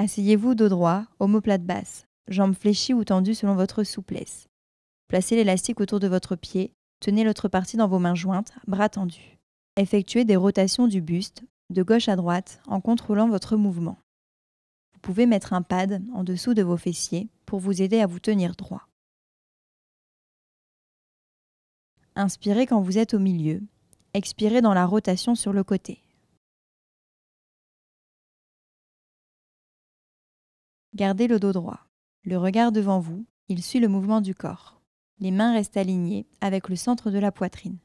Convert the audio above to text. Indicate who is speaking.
Speaker 1: Asseyez-vous dos droit, omoplates basse, jambes fléchies ou tendues selon votre souplesse. Placez l'élastique autour de votre pied, tenez l'autre partie dans vos mains jointes, bras tendus. Effectuez des rotations du buste, de gauche à droite, en contrôlant votre mouvement. Vous pouvez mettre un pad en dessous de vos fessiers pour vous aider à vous tenir droit.
Speaker 2: Inspirez quand vous êtes au milieu, expirez dans la rotation sur le côté. Gardez le dos droit. Le regard devant vous, il suit le mouvement du corps. Les mains restent alignées avec le centre de la poitrine.